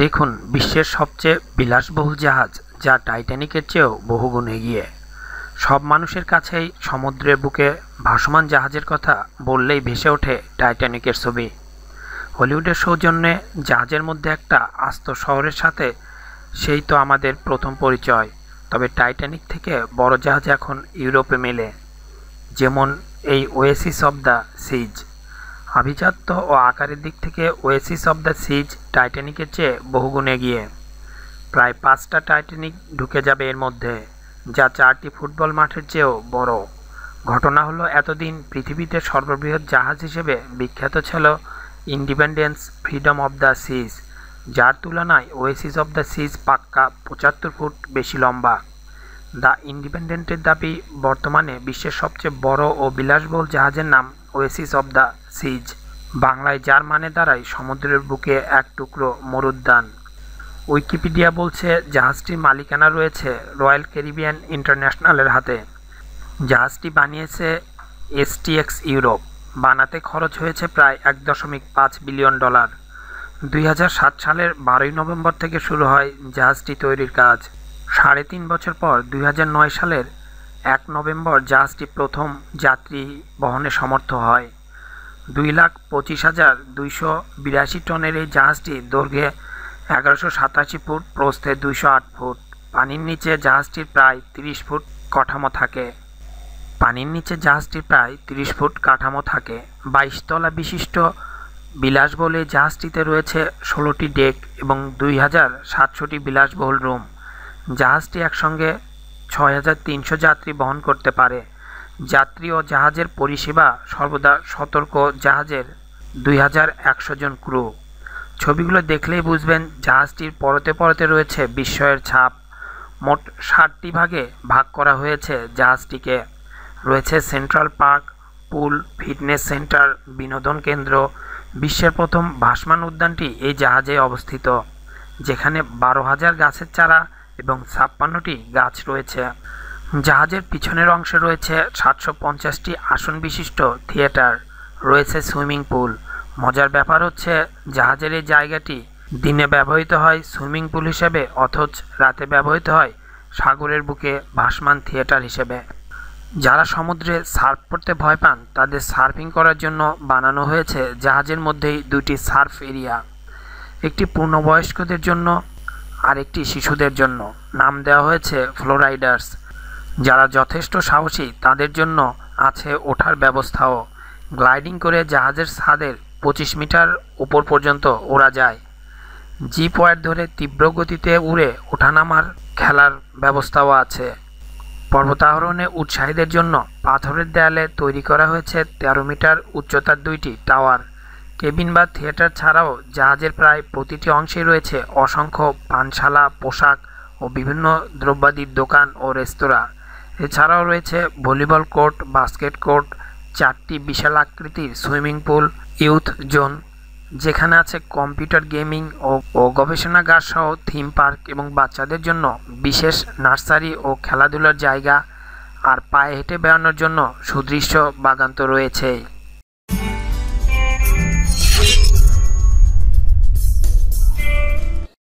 দেখুন বিশ্বের সবচেয়ে বিলাসবহুল জাহাজ যা টাইটানিকের চেয়েও বহুগুণ এগিয়ে সব মানুষের কাছেই সমুদ্রের বুকে ভাসমান জাহাজের কথা বললেই ভেসে ওঠে টাইটানিকের ছবি হলিউডের সৌজন্যে জাহাজের মধ্যে একটা আস্ত শহরের সাথে সেই তো আমাদের প্রথম পরিচয় তবে টাইটানিক থেকে বড় জাহাজ এখন ইউরোপে মেলে যেমন এই ওয়েসিস অব দ্য সিজ আভিজাত্য ও আকারের দিক থেকে ওয়েসিস অব দ্য সিজ টাইটানিকের চেয়ে বহুগুণে গিয়ে প্রায় পাঁচটা টাইটানিক ঢুকে যাবে এর মধ্যে যা চারটি ফুটবল মাঠের চেয়েও বড় ঘটনা হলো এতদিন পৃথিবীতে সর্ববৃহৎ জাহাজ হিসেবে বিখ্যাত ছিল Independence Freedom of the Seas যার তুলনায় ওয়েসিস অব দ্য সিজ পাক্কা পঁচাত্তর ফুট বেশি লম্বা দ্য ইন্ডিপেন্ডেন্টের দাবি বর্তমানে বিশ্বের সবচেয়ে বড় ও বিলাসবহুল জাহাজের নাম ওয়েসিস অব দ্য সিজ বাংলায় যার মানে দাঁড়ায় সমুদ্রের বুকে এক টুকরো মরুদ্যান উইকিপিডিয়া বলছে জাহাজটির মালিকানা রয়েছে রয়্যাল ক্যারিবিয়ান ইন্টারন্যাশনালের হাতে জাহাজটি বানিয়েছে এসটিএক্স ইউরোপ বানাতে খরচ হয়েছে প্রায় এক দশমিক পাঁচ বিলিয়ন ডলার দুই সালের বারোই নভেম্বর থেকে শুরু হয় জাহাজটি তৈরির কাজ সাড়ে তিন বছর পর দুই সালের এক নভেম্বর জাহাজটি প্রথম যাত্রী বহনে সমর্থ হয় দুই লাখ পঁচিশ হাজার দুইশো বিরাশি টনের এই জাহাজটি দৈর্ঘ্যে এগারোশো সাতাশি ফুট প্রস্থে দুইশো আট ফুট পানির নিচে জাহাজটির প্রায় তিরিশ ফুট কাঠামো থাকে পানির নিচে জাহাজটির প্রায় তিরিশ ফুট কাঠামো থাকে বাইশতলা বিশিষ্ট বিলাসবহুল এই জাহাজটিতে রয়েছে ষোলোটি ডেক এবং দুই হাজার সাতশোটি বিলাসবহুল রুম জাহাজটি একসঙ্গে ছয় হাজার তিনশো যাত্রী বহন করতে পারে যাত্রী ও জাহাজের পরিষেবা সর্বদা সতর্ক জাহাজের দুই হাজার একশো জন ক্রু ছবিগুলো দেখলেই বুঝবেন জাহাজটির পরতে পরতে রয়েছে বিস্ময়ের ছাপ মোট ষাটটি ভাগে ভাগ করা হয়েছে জাহাজটিকে রয়েছে Central Park pool fitness centre বিনোদন কেন্দ্র বিশ্বের প্রথম ভাসমান উদ্যানটি এই জাহাজে অবস্থিত যেখানে বারো হাজার গাছের চারা এবং ছাপ্পান্নটি গাছ রয়েছে জাহাজের পিছনের অংশে রয়েছে সাতশো পঞ্চাশটি আসন বিশিষ্ট থিয়েটার রয়েছে সুইমিং পুল মজার ব্যাপার হচ্ছে জাহাজের এই জায়গাটি দিনে ব্যবহৃত হয় সুইমিং পুল হিসেবে অথচ রাতে ব্যবহৃত হয় সাগরের বুকে ভাসমান থিয়েটার হিসেবে যারা সমুদ্রে সার্ফ করতে ভয় পান তাদের সার্ফিং করার জন্য বানানো হয়েছে জাহাজের মধ্যেই দুটি সার্ফ এরিয়া একটি পূর্ণবয়স্কদের জন্য আর একটি শিশুদের জন্য নাম দেওয়া হয়েছে ফ্লোরাইডার্স যারা যথেষ্ট সাহসী তাদের জন্য আছে ওঠার ব্যবস্থাও গ্লাইডিং করে জাহাজের ছাদের পঁচিশ মিটার উপর পর্যন্ত ওড়া যায় জিপ ওয়ার ধরে তীব্র গতিতে উড়ে ওঠানামার খেলার ব্যবস্থাও আছে পর্বতারোহণে উৎসাহীদের জন্য পাথরের দেয়ালে তৈরি করা হয়েছে তেরো মিটার উচ্চতার দুইটি টাওয়ার কেবিন বা থিয়েটার ছাড়াও জাহাজের প্রায় প্রতিটি অংশে রয়েছে অসংখ্য পানশালা পোশাক ও বিভিন্ন দ্রব্যাদির দোকান ও রেস্তোরাঁ এছাড়াও রয়েছে ভলিবল কোর্ট বাস্কেট কোর্ট চারটি বিশাল আকৃতির সুইমিং পুল ইউথ জোন যেখানে আছে কম্পিউটার গেমিং ও ও গবেষণাগার সহ থিম পার্ক এবং বাচ্চাদের জন্য বিশেষ নার্সারি ও খেলাধুলার জায়গা আর পায়ে হেঁটে বেড়ানোর জন্য সুদৃশ্য বাগান তো রয়েছেই